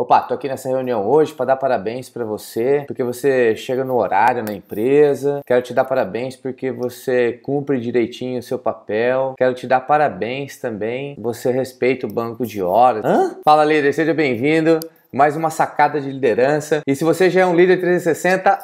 Opa, tô aqui nessa reunião hoje para dar parabéns para você, porque você chega no horário na empresa. Quero te dar parabéns porque você cumpre direitinho o seu papel. Quero te dar parabéns também, você respeita o banco de horas. Hã? Fala líder, seja bem-vindo. Mais uma sacada de liderança. E se você já é um líder 360,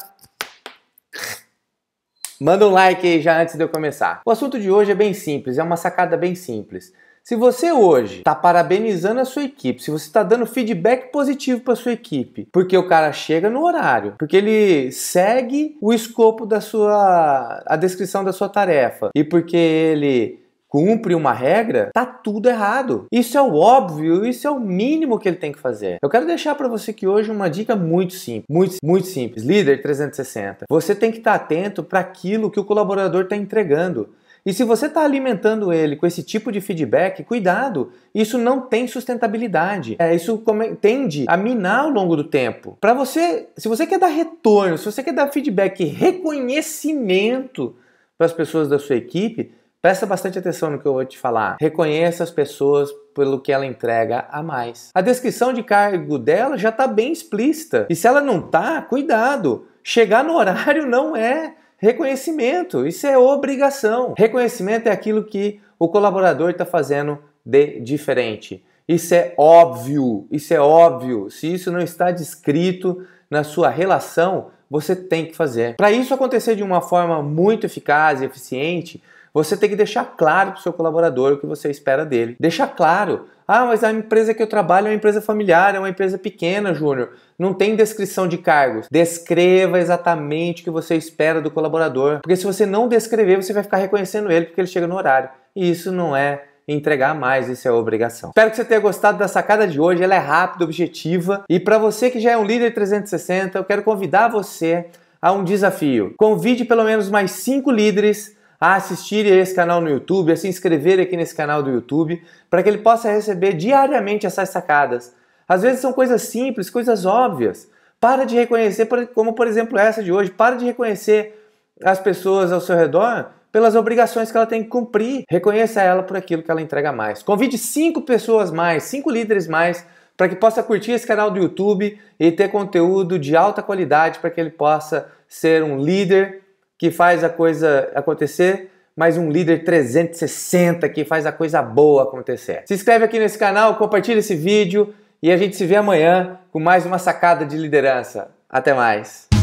manda um like aí já antes de eu começar. O assunto de hoje é bem simples, é uma sacada bem simples. Se você hoje está parabenizando a sua equipe, se você está dando feedback positivo para a sua equipe, porque o cara chega no horário, porque ele segue o escopo da sua a descrição da sua tarefa e porque ele cumpre uma regra, tá tudo errado. Isso é o óbvio, isso é o mínimo que ele tem que fazer. Eu quero deixar para você que hoje uma dica muito simples, muito, muito simples, líder 360. Você tem que estar tá atento para aquilo que o colaborador está entregando. E se você está alimentando ele com esse tipo de feedback, cuidado, isso não tem sustentabilidade. É, isso tende a minar ao longo do tempo. Para você, se você quer dar retorno, se você quer dar feedback, reconhecimento para as pessoas da sua equipe, presta bastante atenção no que eu vou te falar. Reconheça as pessoas pelo que ela entrega a mais. A descrição de cargo dela já está bem explícita. E se ela não tá, cuidado. Chegar no horário não é Reconhecimento, isso é obrigação. Reconhecimento é aquilo que o colaborador está fazendo de diferente. Isso é óbvio, isso é óbvio. Se isso não está descrito na sua relação, você tem que fazer. Para isso acontecer de uma forma muito eficaz e eficiente, você tem que deixar claro para o seu colaborador o que você espera dele. Deixar claro. Ah, mas a empresa que eu trabalho é uma empresa familiar, é uma empresa pequena, Júnior. Não tem descrição de cargos. Descreva exatamente o que você espera do colaborador. Porque se você não descrever, você vai ficar reconhecendo ele porque ele chega no horário. E isso não é entregar mais, isso é obrigação. Espero que você tenha gostado da sacada de hoje, ela é rápida, objetiva. E para você que já é um líder 360, eu quero convidar você a um desafio. Convide pelo menos mais cinco líderes a assistir esse canal no YouTube, a se inscrever aqui nesse canal do YouTube, para que ele possa receber diariamente essas sacadas. Às vezes são coisas simples, coisas óbvias. Para de reconhecer, como por exemplo essa de hoje, para de reconhecer as pessoas ao seu redor pelas obrigações que ela tem que cumprir. Reconheça ela por aquilo que ela entrega mais. Convide cinco pessoas mais, cinco líderes mais, para que possa curtir esse canal do YouTube e ter conteúdo de alta qualidade para que ele possa ser um líder que faz a coisa acontecer, mas um líder 360 que faz a coisa boa acontecer. Se inscreve aqui nesse canal, compartilha esse vídeo e a gente se vê amanhã com mais uma sacada de liderança. Até mais!